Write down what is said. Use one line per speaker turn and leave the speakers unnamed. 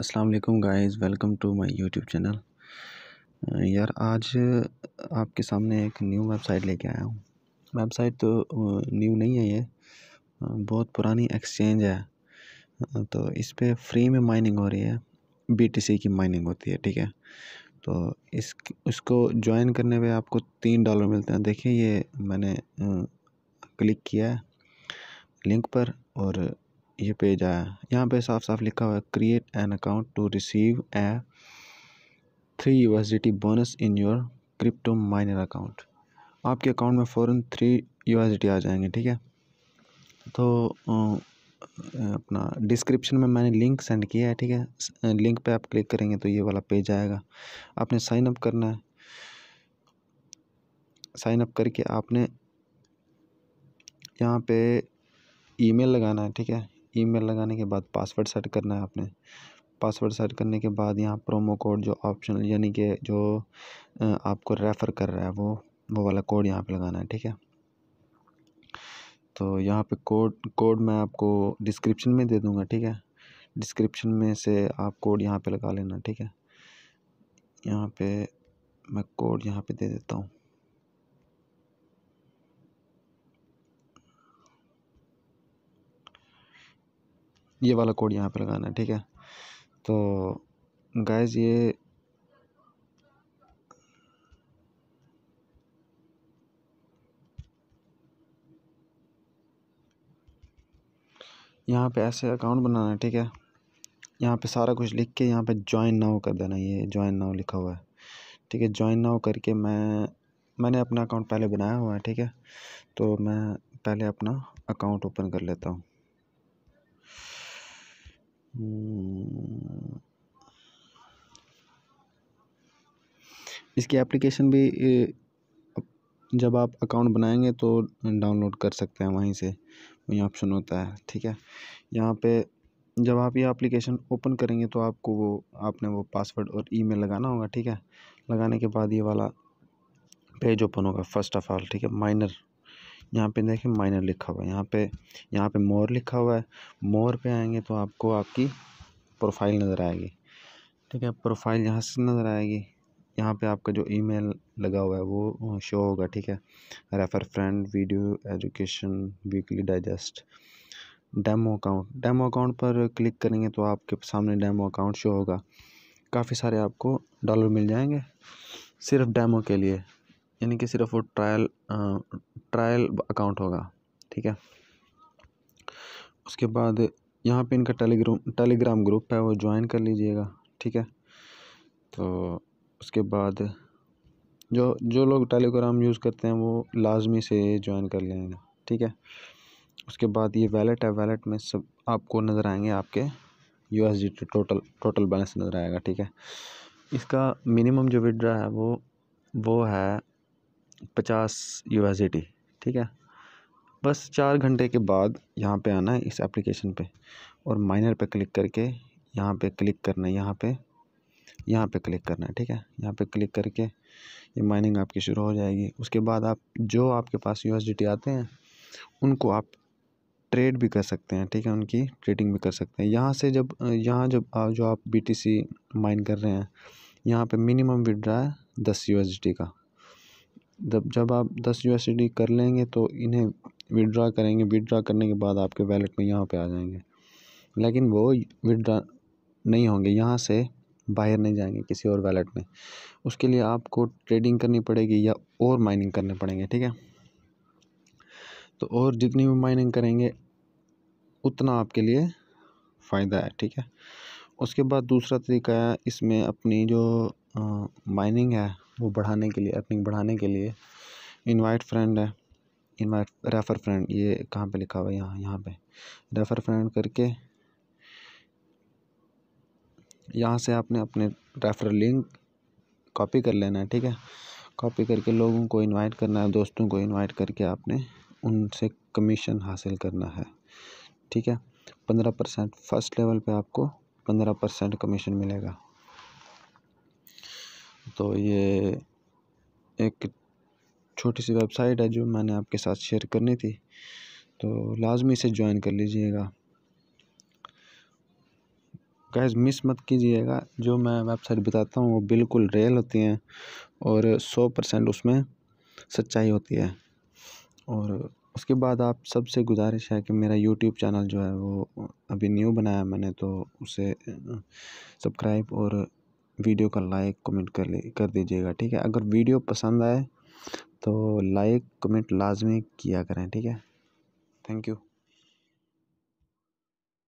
अस्सलाम वालेकुम guys welcome to my YouTube channel यार आज आपके सामने एक न्यू वेबसाइट लेके आया हूँ वेबसाइट तो न्यू नहीं है ये बहुत पुरानी एक्सचेंज है तो इस पर फ्री में माइनिंग हो रही है बीटीसी की माइनिंग होती है ठीक है तो इस उसको ज्वाइन करने पे आपको तीन डॉलर मिलते हैं देखिए ये मैंने क्लिक किया है लिंक पर और ये पेज आया यहाँ पे साफ साफ लिखा हुआ है create an account to receive a three U S bonus in your crypto miner account आपके अकाउंट में four three U S D T आ जाएंगे ठीक है तो अपना डिस्क्रिप्शन में मैंने लिंक सेंड किया है ठीक है लिंक पे आप क्लिक करेंगे तो ये वाला पेज आएगा आपने साइन अप करना है साइन अप करके आपने यहाँ पे ईमेल लगाना है ठीक है ईमेल लगाने के बाद पासवर्ड सेट करना है आपने पासवर्ड सेट करने के बाद यहाँ प्रोमो कोड जो ऑप्शनल यानी कि जो आपको रेफ़र कर रहा है वो वो वाला कोड यहाँ पे लगाना है ठीक है तो यहाँ पे कोड कोड मैं आपको डिस्क्रिप्शन में दे दूँगा ठीक है डिस्क्रिप्शन में से आप कोड यहाँ पे लगा लेना ठीक है यहाँ पे मैं कोड यहाँ पे दे देता हूँ ये वाला कोड यहाँ पे लगाना है ठीक है तो गाइस ये यहाँ पे ऐसे अकाउंट बनाना है ठीक है यहाँ पे सारा कुछ लिख के यहाँ पे ज्वाइन नाउ कर देना ये ज्वाइन नाउ लिखा हुआ है ठीक है ज्वाइन नाउ करके मैं मैंने अपना अकाउंट पहले बनाया हुआ है ठीक है तो मैं पहले अपना अकाउंट ओपन कर लेता हूँ हम्म। इसकी एप्लीकेशन भी जब आप अकाउंट बनाएंगे तो डाउनलोड कर सकते हैं वहीं से वहीं ऑप्शन होता है ठीक है यहाँ पे जब आप ये एप्लीकेशन ओपन करेंगे तो आपको वो आपने वो पासवर्ड और ईमेल लगाना होगा ठीक है लगाने के बाद ये वाला पेज ओपन होगा फर्स्ट ऑफ ऑल ठीक है माइनर यहाँ पे देखें माइनर लिखा हुआ है यहाँ पे यहाँ पे मोर लिखा हुआ है मोर पे आएंगे तो आपको आपकी प्रोफाइल नज़र आएगी ठीक है प्रोफाइल यहाँ से नज़र आएगी यहाँ पे आपका जो ईमेल लगा हुआ है वो शो होगा ठीक है refer friend video education weekly digest demo account demo account पर क्लिक करेंगे तो आपके सामने डेमो अकाउंट शो होगा काफ़ी सारे आपको डॉलर मिल जाएंगे सिर्फ डेमो के लिए यानी कि सिर्फ वो ट्रायल ट्रायल अकाउंट होगा ठीक है उसके बाद यहाँ पे इनका टेलीग्राम टेलीग्राम ग्रुप है वो ज्वाइन कर लीजिएगा ठीक है तो उसके बाद जो जो लोग टेलीग्राम यूज़ करते हैं वो लाजमी से ज्वाइन कर लेंगे ठीक है उसके बाद ये वैलेट है वैलेट में सब आपको नज़र आएंगे आपके U S D total total balance नज़र आएगा ठीक है इसका मिनिमम जो विड्रा है वो वो है पचास यू एस ठीक है बस चार घंटे के बाद यहाँ पे आना है इस एप्लीकेशन पे और माइनर पे क्लिक करके यहाँ पे क्लिक करना है यहाँ पे यहाँ पे क्लिक करना है ठीक है यहाँ पे क्लिक करके ये माइनिंग आपकी शुरू हो जाएगी उसके बाद आप जो आपके पास यू आते हैं उनको आप ट्रेड भी कर सकते हैं ठीक है उनकी ट्रेडिंग भी कर सकते हैं यहाँ से जब यहाँ जब आप जो आप बी माइन कर रहे हैं यहाँ पे मिनिमम विड्रा है दस यू का जब जब आप दस यू एस डी कर लेंगे तो इन्हें विड्रा करेंगे विड्रा करने के बाद आपके वैलेट में यहाँ पे आ जाएंगे लेकिन वो विड्रा नहीं होंगे यहाँ से बाहर नहीं जाएंगे किसी और वैलेट में उसके लिए आपको ट्रेडिंग करनी पड़ेगी या और माइनिंग करने पड़ेंगे ठीक है तो और जितनी भी माइनिंग करेंगे उतना आपके लिए फ़ायदा है ठीक है उसके बाद दूसरा तरीका है इसमें अपनी जो माइनिंग है वो बढ़ाने के लिए अर्निंग बढ़ाने के लिए इनवाइट फ्रेंड है इनवाइट रेफ़र फ्रेंड ये कहाँ पे लिखा हुआ है यहाँ यहाँ पे रेफ़र फ्रेंड करके यहाँ से आपने अपने रेफर लिंक कॉपी कर लेना है ठीक है कॉपी करके लोगों को इनवाइट करना है दोस्तों को इनवाइट करके आपने उनसे कमीशन हासिल करना है ठीक है पंद्रह परसेंट फर्स्ट लेवल पे आपको पंद्रह परसेंट कमीशन मिलेगा तो ये एक छोटी सी वेबसाइट है जो मैंने आपके साथ शेयर करनी थी तो लाजमी इसे ज्वाइन कर लीजिएगा गैस मिस मत कीजिएगा जो मैं वेबसाइट बताता हूँ वो बिल्कुल रियल होती हैं और सौ परसेंट उसमें सच्चाई होती है और उसके बाद आप सबसे गुजारिश है कि मेरा यूट्यूब चैनल जो है वो अभी न्यू बनाया मैंने तो उसे सब्सक्राइब और वीडियो का लाइक कमेंट कर ले कर दीजिएगा ठीक है अगर वीडियो पसंद आए तो लाइक कमेंट लाजमी किया करें ठीक है थैंक यू